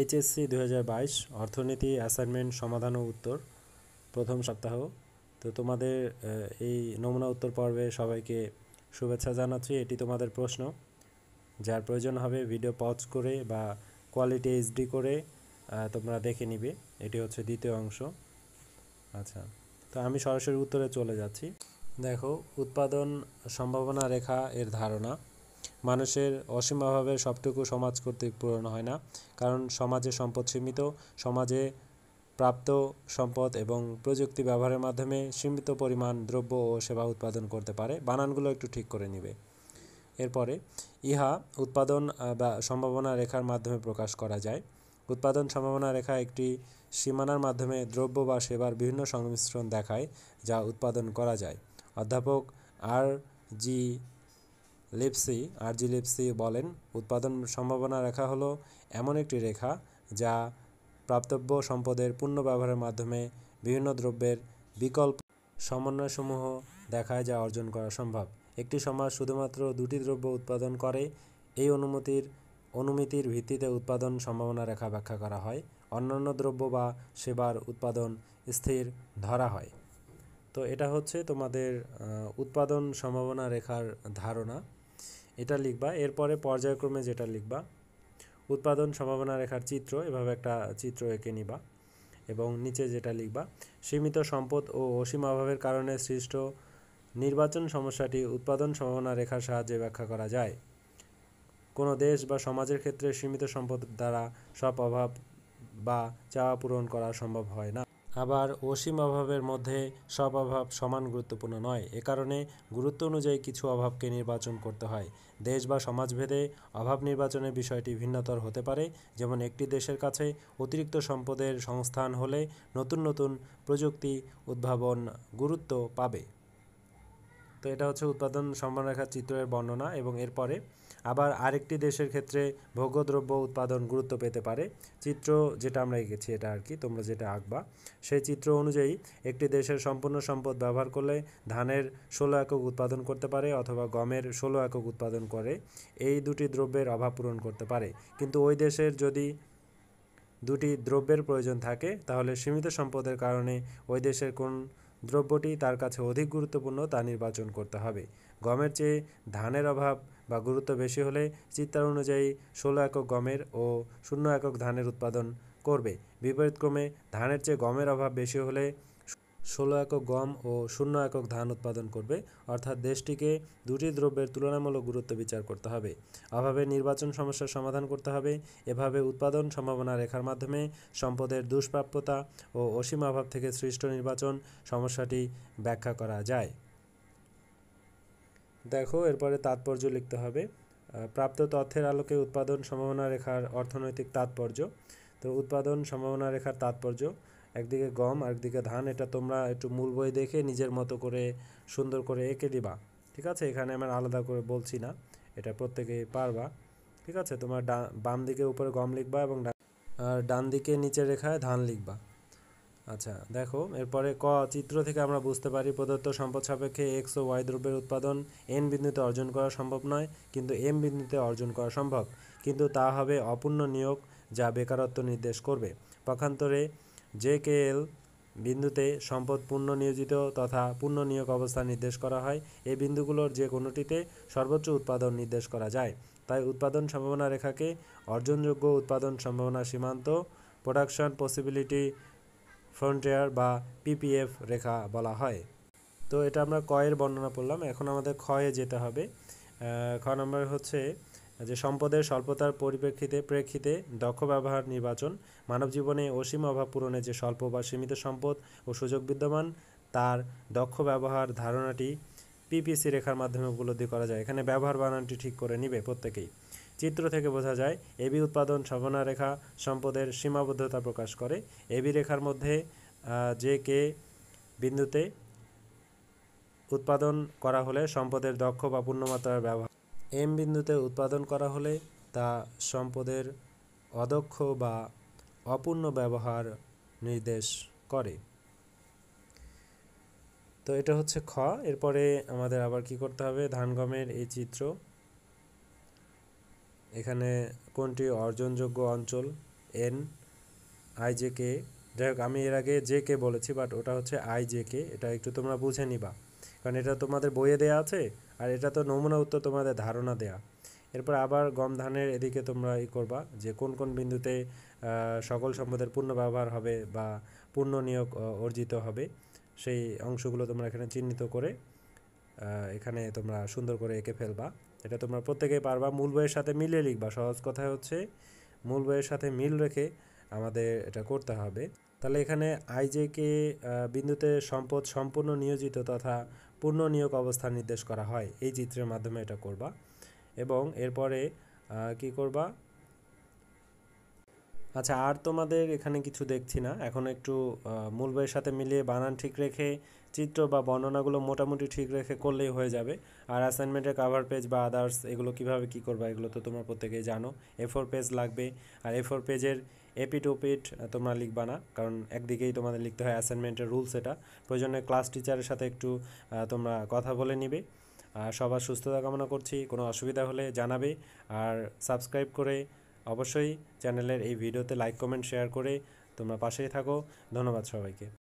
HSC দু বাইশ অর্থনীতি অ্যাসাইনমেন্ট সমাধান ও উত্তর প্রথম সপ্তাহ তো তোমাদের এই নমুনা উত্তর পর্বে সবাইকে শুভেচ্ছা জানাচ্ছি এটি তোমাদের প্রশ্ন যার প্রয়োজন হবে ভিডিও পজ করে বা কোয়ালিটি এইচডি করে তোমরা দেখে নিবে এটি হচ্ছে দ্বিতীয় অংশ আচ্ছা তো আমি সরাসরি উত্তরে চলে যাচ্ছি দেখো উৎপাদন সম্ভাবনা রেখা এর ধারণা মানুষের অসীম অভাবে সবটুকু সমাজ কর্তৃক পূরণ হয় না কারণ সমাজে সম্পদ সীমিত সমাজে প্রাপ্ত সম্পদ এবং প্রযুক্তি ব্যবহারের মাধ্যমে সীমিত পরিমাণ দ্রব্য ও সেবা উৎপাদন করতে পারে বানানগুলো একটু ঠিক করে নিবে এরপরে ইহা উৎপাদন বা সম্ভাবনা রেখার মাধ্যমে প্রকাশ করা যায় উৎপাদন সম্ভাবনা রেখা একটি সীমানার মাধ্যমে দ্রব্য বা সেবার বিভিন্ন সংমিশ্রণ দেখায় যা উৎপাদন করা যায় অধ্যাপক আর জি লেপসি আরজি লেপসি বলেন উৎপাদন সম্ভাবনা রেখা হলো এমন একটি রেখা যা প্রাপ্তব্য সম্পদের পূর্ণ ব্যবহারের মাধ্যমে বিভিন্ন দ্রব্যের বিকল্প সমন্বয়সমূহ দেখায় যা অর্জন করা সম্ভব একটি সমাজ শুধুমাত্র দুটি দ্রব্য উৎপাদন করে এই অনুমতির অনুমিতির ভিত্তিতে উৎপাদন সম্ভাবনা রেখা ব্যাখ্যা করা হয় অন্যান্য দ্রব্য বা সেবার উৎপাদন স্থির ধরা হয় তো এটা হচ্ছে তোমাদের উৎপাদন সম্ভাবনা রেখার ধারণা এটা লিখবা এরপরে পর্যায়ক্রমে যেটা লিখবা উৎপাদন সম্ভাবনা রেখার চিত্র এভাবে একটা চিত্র এঁকে নিবা এবং নিচে যেটা লিখবা সীমিত সম্পদ ও অসীম অভাবের কারণে সৃষ্ট নির্বাচন সমস্যাটি উৎপাদন সম্ভাবনা রেখার সাহায্যে ব্যাখ্যা করা যায় কোনো দেশ বা সমাজের ক্ষেত্রে সীমিত সম্পদ দ্বারা সব অভাব বা চাওয়া পূরণ করা সম্ভব হয় না আবার অসীম অভাবের মধ্যে সব অভাব সমান গুরুত্বপূর্ণ নয় এ কারণে গুরুত্ব অনুযায়ী কিছু অভাবকে নির্বাচন করতে হয় দেশ বা সমাজভেদে অভাব নির্বাচনের বিষয়টি ভিন্নতর হতে পারে যেমন একটি দেশের কাছে অতিরিক্ত সম্পদের সংস্থান হলে নতুন নতুন প্রযুক্তি উদ্ভাবন গুরুত্ব পাবে তো এটা হচ্ছে উৎপাদন সম্মান রেখার চিত্রের বর্ণনা এবং এরপরে আবার আরেকটি দেশের ক্ষেত্রে ভোগ্যদ্রব্য উৎপাদন গুরুত্ব পেতে পারে চিত্র যেটা আমরা এঁকেছি এটা আর কি তোমরা যেটা আঁকবা সেই চিত্র অনুযায়ী একটি দেশের সম্পূর্ণ সম্পদ ব্যবহার করলে ধানের ষোলো একক উৎপাদন করতে পারে অথবা গমের ষোলো একক উৎপাদন করে এই দুটি দ্রব্যের অভাব পূরণ করতে পারে কিন্তু ওই দেশের যদি দুটি দ্রব্যের প্রয়োজন থাকে তাহলে সীমিত সম্পদের কারণে ওই দেশের কোন দ্রব্যটি তার কাছে অধিক গুরুত্বপূর্ণ তা নির্বাচন করতে হবে গমের চেয়ে ধানের অভাব বা গুরুত্ব বেশি হলে চিত্তার অনুযায়ী ষোলো একক গমের ও শূন্য একক ধানের উৎপাদন করবে বিপরীতক্রমে ধানের চেয়ে গমের অভাব বেশি হলে ষোলো একক গম ও শূন্য একক ধান উৎপাদন করবে অর্থাৎ দেশটিকে দুটি দ্রব্যের তুলনামূলক গুরুত্ব বিচার করতে হবে অভাবে নির্বাচন সমস্যার সমাধান করতে হবে এভাবে উৎপাদন সম্ভাবনা রেখার মাধ্যমে সম্পদের দুষ্প্রাপ্যতা ও অসীম অভাব থেকে সৃষ্ট নির্বাচন সমস্যাটি ব্যাখ্যা করা যায় দেখো এরপরে তাৎপর্য লিখতে হবে প্রাপ্ত তথ্যের আলোকে উৎপাদন সম্ভাবনা রেখার অর্থনৈতিক তাৎপর্য তো উৎপাদন সম্ভাবনা রেখার তাৎপর্য একদিকে গম একদিকে ধান এটা তোমরা একটু মূল বই দেখে নিজের মতো করে সুন্দর করে এঁকে দিবা ঠিক আছে এখানে আমার আলাদা করে বলছি না এটা প্রত্যেকেই পারবা ঠিক আছে তোমার বাম দিকে উপরে গম লিখবা এবং আর ডান দিকে নিচে রেখায় ধান লিখবা আচ্ছা দেখো এরপরে ক চিত্র থেকে আমরা বুঝতে পারি প্রদত্ত সম্পদ সাপেক্ষে এক্স ও ওয়াই দ্রব্যের উৎপাদন এন বিন্দুতে অর্জন করা সম্ভব নয় কিন্তু এম বিন্দুতে অর্জন করা সম্ভব কিন্তু তা হবে অপূর্ণ নিয়োগ যা বেকারত্ব নির্দেশ করবে পক্ষান্তরে জে কে এল বিন্দুতে সম্পদ পূর্ণ নিয়োজিত তথা পূর্ণ নিয়োগ অবস্থা নির্দেশ করা হয় এই বিন্দুগুলোর যে কোনোটিতে সর্বোচ্চ উৎপাদন নির্দেশ করা যায় তাই উৎপাদন সম্ভাবনা রেখাকে অর্জনযোগ্য উৎপাদন সম্ভাবনা সীমান্ত প্রোডাকশন পসিবিলিটি ফ্রন্টিয়ার বা পিপিএফ রেখা বলা হয় তো এটা আমরা কয়ের বর্ণনা করলাম এখন আমাদের ক্ষয়ে যেতে হবে খ নম্বর হচ্ছে যে সম্পদের স্বল্পতার পরিপ্রেক্ষিতে প্রেক্ষিতে দক্ষ ব্যবহার নির্বাচন মানব জীবনে অসীম অভাব পূরণে যে স্বল্প বা সীমিত সম্পদ ও সুযোগ বিদ্যমান তার দক্ষ ব্যবহার ধারণাটি পিপিসি রেখার মাধ্যমে উপলব্ধি করা যায় এখানে ব্যবহার বানানটি ঠিক করে নিবে প্রত্যেকেই চিত্র থেকে বোঝা যায় এবি উৎপাদন সভানা রেখা সম্পদের সীমাবদ্ধতা প্রকাশ করে এবি রেখার মধ্যে যে কে বিন্দুতে উৎপাদন করা হলে সম্পদের দক্ষ বা পূর্ণমাত্রার ব্যবহার এম বিন্দুতে উৎপাদন করা হলে তা সম্পদের অদক্ষ বা অপূর্ণ ব্যবহার নির্দেশ করে তো এটা হচ্ছে খ এরপরে আমাদের আবার কি করতে হবে ধান গমের এই চিত্র এখানে কোনটি অর্জনযোগ্য অঞ্চল এন আই জে কে যাই হোক আমি এর আগে জে কে বলেছি বাট ওটা হচ্ছে আই জে কে এটা একটু তোমরা বুঝে নিবা কারণ এটা তোমাদের বইয়ে দেয়া আছে আর এটা তো নমুনা উত্তর তোমাদের ধারণা দেয়া এরপর আবার গম ধানের এদিকে তোমরা ই করবা যে কোন কোন বিন্দুতে সকল সম্পদের পূর্ণ ব্যবহার হবে বা পূর্ণ নিয়োগ অর্জিত হবে সেই অংশগুলো তোমরা এখানে চিহ্নিত করে এখানে তোমরা সুন্দর করে এঁকে ফেলবা এটা তোমরা প্রত্যেকেই পারবা মূল বইয়ের সাথে মিলিয়ে লিখবা সহজ কথা হচ্ছে মূল বইয়ের সাথে মিল রেখে আমাদের এটা করতে হবে তাহলে এখানে আইজেকে বিন্দুতে সম্পদ সম্পূর্ণ নিয়োজিত তথা পূর্ণ নিয়োগ অবস্থান নির্দেশ করা হয় এই চিত্রের মাধ্যমে এটা করবা এবং এরপরে কি করবা আচ্ছা আর তোমাদের এখানে কিছু দেখছি না এখন একটু মূল বইয়ের সাথে মিলিয়ে বানান ঠিক রেখে চিত্র বা বর্ণনাগুলো মোটামুটি ঠিক রেখে করলেই হয়ে যাবে আর অ্যাসাইনমেন্টের কাভার পেজ বা আদার্স এগুলো কিভাবে কি করবা এগুলো তো তোমরা প্রত্যেকেই জানো এ ফোর পেজ লাগবে আর এ ফোর পেজের এপি টু পিট তোমরা লিখবা না কারণ একদিকেই তোমাদের লিখতে হয় অ্যাসাইনমেন্টের রুলস এটা প্রয়োজনে ক্লাস টিচারের সাথে একটু তোমরা কথা বলে নিবে আর সবার সুস্থতা কামনা করছি কোনো অসুবিধা হলে জানাবে আর সাবস্ক্রাইব করে অবশ্যই চ্যানেলের এই ভিডিওতে লাইক কমেন্ট শেয়ার করে তোমরা পাশেই থাকো ধন্যবাদ সবাইকে